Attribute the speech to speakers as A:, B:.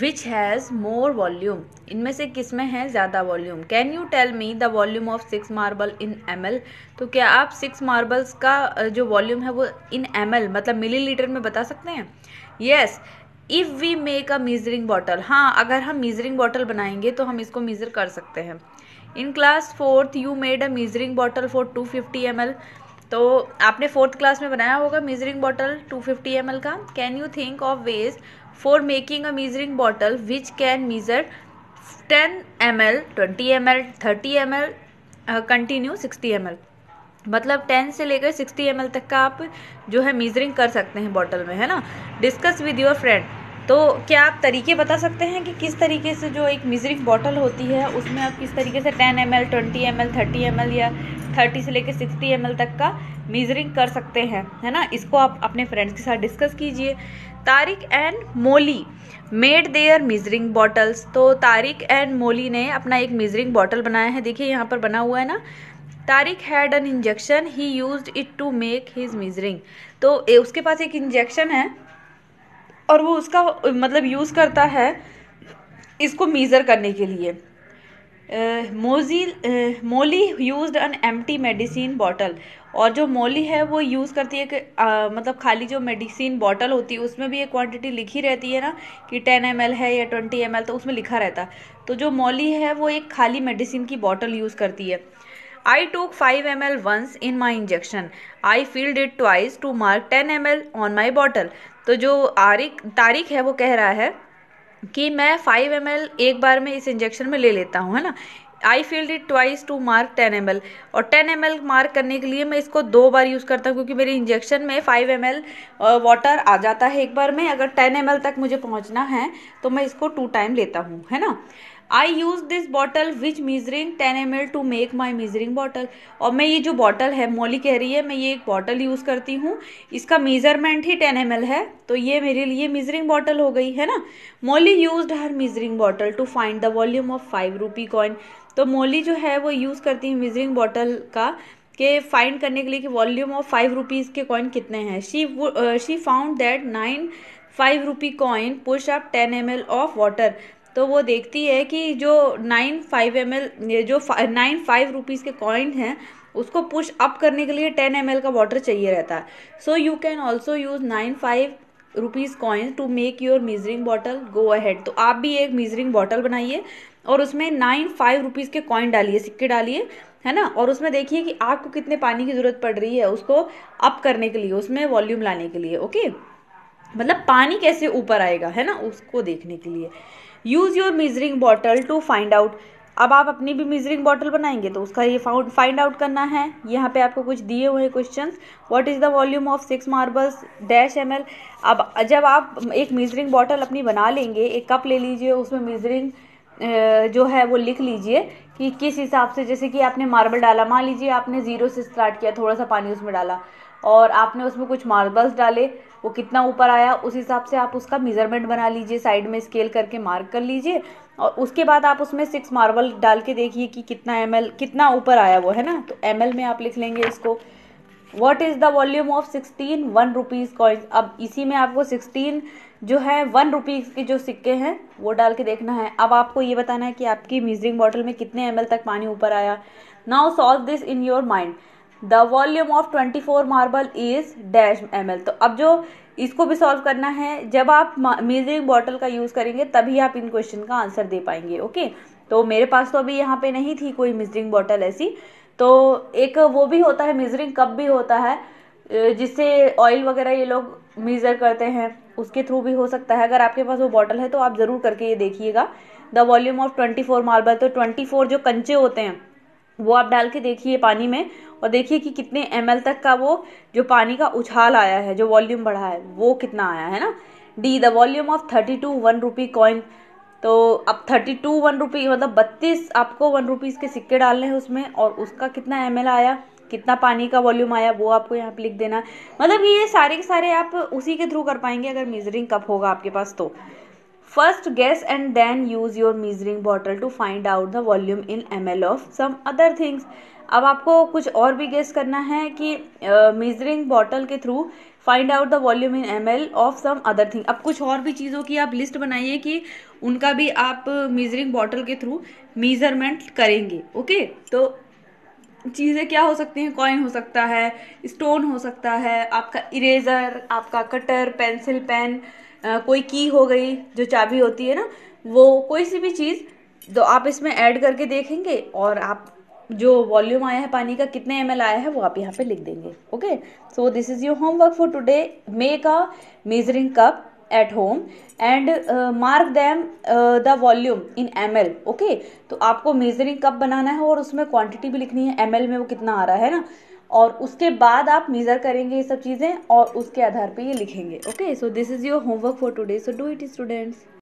A: which has more volume इनमें से किस में है ज़्यादा volume can you tell me the volume of six marble in M L तो क्या आप सिक्स मार्बल्स का जो वॉल्यूम है वो इन एम एल मतलब मिली लीटर में बता सकते हैं yes if we make a measuring bottle हाँ अगर हम मीजरिंग बॉटल बनाएंगे तो हम इसको मीज़र कर सकते हैं in class fourth you made a measuring bottle for two fifty M L तो आपने फोर्थ क्लास में बनाया होगा मीजरिंग बॉटल 250 फिफ्टी का can you think of ways for making a measuring bottle which can measure 10 M L twenty M L thirty M L continue sixty M L मतलब 10 से लेकर 60 M तक का आप जो है मीजरिंग कर सकते हैं बॉटल में है ना डिस्कस विद योर फ्रेंड तो क्या आप तरीके बता सकते हैं कि किस तरीके से जो एक मिजरिक बॉटल होती है उसमें आप किस तरीके से 10 M L twenty M L thirty M L या थर्टी से लेकर सिक्सटी एम एल तक का मेजरिंग कर सकते हैं है ना इसको आप अपने फ्रेंड्स के साथ डिस्कस कीजिए Tariq and Molly made their measuring bottles तो तारिक एंड मोली ने अपना एक मिजरिंग बॉटल बनाया है देखिए यहाँ पर बना हुआ है ना Tariq had an injection he use it to make his measuring तो ए, उसके पास एक इंजेक्शन है और वो उसका मतलब यूज़ करता है इसको मीज़र करने के लिए मोजी मोली यूज एन टी मेडिसिन बॉटल और जो मोली है वो यूज़ करती है कि आ, मतलब खाली जो मेडिसिन बॉटल होती है उसमें भी एक क्वांटिटी लिखी रहती है ना कि टेन एम है या ट्वेंटी एम तो उसमें लिखा रहता है तो जो मोली है वो एक खाली मेडिसिन की बॉटल यूज़ करती है I took five M L once in my injection I filled it twice to mark ten M L on my bottle तो जो आरिक तारिक है वो कह रहा है कि मैं फाइव एम एक बार में इस इंजेक्शन में ले लेता हूँ है ना I filled it twice to mark ten M और टेन एम मार्क करने के लिए मैं इसको दो बार यूज़ करता हूँ क्योंकि मेरे इंजेक्शन में फाइव एम वाटर आ जाता है एक बार में अगर टेन एम तक मुझे पहुँचना है तो मैं इसको टू टाइम लेता हूँ है ना I use this bottle which measuring ten M L to make my measuring bottle और मैं ये जो बॉटल है मोली कह रही है मैं ये एक बॉटल यूज़ करती हूँ इसका मीज़रमेंट ही टेन एम एल है तो ये मेरे लिए मीजरिंग बॉटल हो गई है ना Molly use her measuring bottle to find the volume of five rupee coin तो मोली जो है वो यूज़ करती है मीजरिंग बॉटल का के फाइंड करने के लिए कि वॉल्यूम ऑफ फाइव रुपीज़ के कॉइन कितने हैं she she found that nine five rupee coin push up ten M L of water तो वो देखती है कि जो नाइन फाइव एम एल जो नाइन फाइव रुपीज़ के कॉइन हैं उसको पुश अप करने के लिए टेन एम एल का वाटर चाहिए रहता है so you can also use nine five rupees coins to make your measuring bottle go ahead तो आप भी एक मीजरिंग बॉटल बनाइए और उसमें नाइन फाइव रुपीज़ के कॉइन डालिए सिक्के डालिए है ना और उसमें देखिए कि आपको कितने पानी की ज़रूरत पड़ रही है उसको अप करने के लिए उसमें वॉल्यूम लाने के लिए ओके मतलब पानी कैसे ऊपर आएगा है ना उसको देखने के लिए use your measuring bottle to find out अब आप अपनी भी मेजरिंग बॉटल बनाएंगे तो उसका ये फाइंड आउट करना है यहाँ पे आपको कुछ दिए हुए question what is the volume of six marbles dash M अब जब आप एक मेजरिंग बॉटल अपनी बना लेंगे एक कप ले लीजिए उसमें मेजरिंग जो है वो लिख लीजिए कि किस हिसाब से जैसे कि आपने मार्बल डाला मान लीजिए आपने ज़ीरो से स्टार्ट किया थोड़ा सा पानी उसमें डाला और आपने उसमें कुछ मार्बल्स डाले वो कितना ऊपर आया उस हिसाब से आप उसका मेज़रमेंट बना लीजिए साइड में स्केल करके मार्क कर लीजिए और उसके बाद आप उसमें सिक्स मार्बल डाल के देखिए कि कितना एम कितना ऊपर आया वो है ना तो एम में आप लिख लेंगे इसको what is the volume of sixteen one rupees coins अब इसी में आपको सिक्सटीन जो है वन रुपीज़ के जो सिक्के हैं वो डाल के देखना है अब आपको ये बताना है कि आपकी मीजरिंग बॉटल में कितने एम तक पानी ऊपर आया now solve this in your mind the volume of 24 marble is dash M तो अब जो इसको भी सॉल्व करना है जब आप मेजरिंग बॉटल का यूज़ करेंगे तभी आप इन क्वेश्चन का आंसर दे पाएंगे ओके तो मेरे पास तो अभी यहाँ पे नहीं थी कोई मेजरिंग बॉटल ऐसी तो एक वो भी होता है मेजरिंग कप भी होता है जिससे ऑयल वगैरह ये लोग मेज़र करते हैं उसके थ्रू भी हो सकता है अगर आपके पास वो बॉटल है तो आप ज़रूर करके ये देखिएगा the volume of twenty four marble तो ट्वेंटी फोर जो कंचे होते हैं वो आप डाल के देखिए पानी में और देखिए कि कितने एम तक का वो जो पानी का उछाल आया है जो वॉल्यूम बढ़ा है वो कितना आया है ना डी the volume of thirty two one rupee coin तो अब थर्टी टू वन रुपी मतलब बत्तीस आपको वन रुपीज़ के सिक्के डालने हैं उसमें और उसका कितना एम आया कितना पानी का वॉल्यूम आया वो आपको यहाँ पे लिख देना मतलब ये सारे के सारे आप उसी के थ्रू कर पाएंगे अगर मीजरिंग कप होगा आपके पास तो first guess and then use your measuring bottle to find out the volume in M L of some other things अब आपको कुछ और भी गेस करना है कि मेजरिंग बॉटल के through find out the volume in M L of some other thing अब कुछ और भी चीज़ों की आप लिस्ट बनाइए कि उनका भी आप मेजरिंग बॉटल के थ्रू मेजरमेंट करेंगे ओके तो चीज़ें क्या हो सकती हैं कॉइन हो सकता है स्टोन हो सकता है आपका इरेजर आपका कटर पेंसिल पेन कोई की हो गई जो चाबी होती है ना वो कोई सी भी चीज़ तो आप इसमें ऐड करके देखेंगे और आप जो वॉल्यूम आया है पानी का कितने एम आया है वो आप यहाँ पे लिख देंगे okay so this is your homework for today make a measuring cup at home and mark them the volume in M L okay तो आपको मेजरिंग कप बनाना है और उसमें क्वांटिटी भी लिखनी है एम एल में वो कितना आ रहा है ना और उसके बाद आप मेज़र करेंगे ये सब चीज़ें और उसके आधार पे ये लिखेंगे okay so this is your homework for today so do it students